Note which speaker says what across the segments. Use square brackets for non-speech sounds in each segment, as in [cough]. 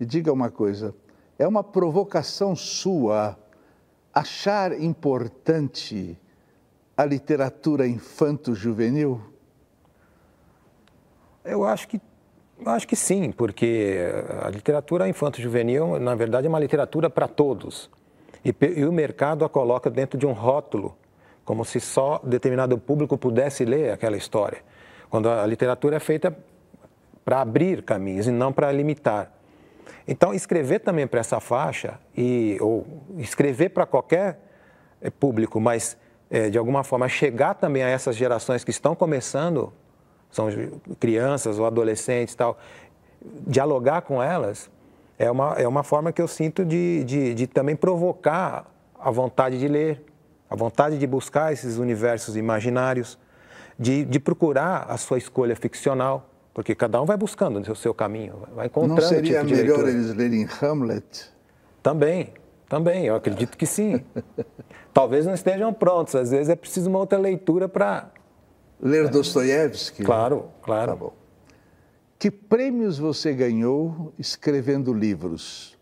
Speaker 1: E diga uma coisa: é uma provocação sua achar importante a literatura infanto-juvenil? Eu acho que acho que sim, porque a literatura infanto-juvenil, na verdade, é uma literatura para todos. E, e, o mercado a coloca dentro de um rótulo, como se só determinado público pudesse ler aquela história. Quando a literatura é feita para abrir caminhos e não para limitar. Então, escrever também para essa faixa, e, ou escrever para qualquer eh, público, mas é, de alguma forma chegar também a essas gerações que estão começando, são crianças ou adolescentes tal, dialogar com elas é uma, é uma forma que eu sinto de, de, de também provocar a vontade de ler, a vontade de buscar esses universos imaginários, de, de procurar a sua escolha ficcional. Porque cada um vai buscando o seu caminho, vai encontrando. Não seria tipo melhor leitura. eles lerem Hamlet? Também, também, eu acredito que sim. [laughs] Talvez não estejam prontos, às vezes é preciso uma outra leitura para. Ler Dostoiévski? Claro, claro. Tá bom. Que prêmios você ganhou escrevendo livros?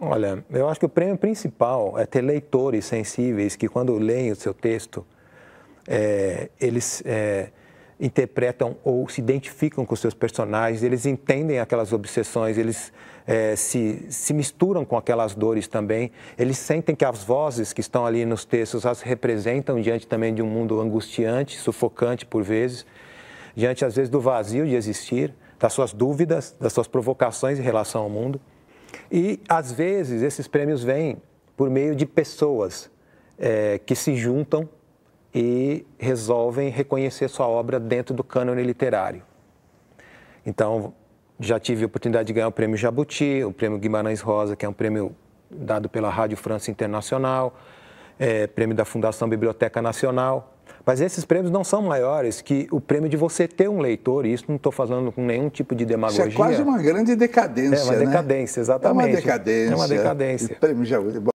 Speaker 1: Olha, eu acho que o prêmio principal é ter leitores sensíveis que, quando leem o seu texto, é, eles. É, interpretam ou se identificam com seus personagens, eles entendem aquelas obsessões, eles é, se, se misturam com aquelas dores também, eles sentem que as vozes que estão ali nos textos as representam diante também de um mundo angustiante, sufocante por vezes, diante às vezes do vazio de existir, das suas dúvidas, das suas provocações em relação ao mundo. E às vezes esses prêmios vêm por meio de pessoas é, que se juntam e resolvem reconhecer sua obra dentro do cânone literário. Então, já tive a oportunidade de ganhar o prêmio Jabuti, o prêmio Guimarães Rosa, que é um prêmio dado pela Rádio França Internacional, é, prêmio da Fundação Biblioteca Nacional. Mas esses prêmios não são maiores que o prêmio de você ter um leitor, e isso não estou falando com nenhum tipo de demagogia. Isso é quase uma grande é né? decadência. É uma decadência, exatamente. É uma decadência. É uma decadência. O prêmio Jabuti.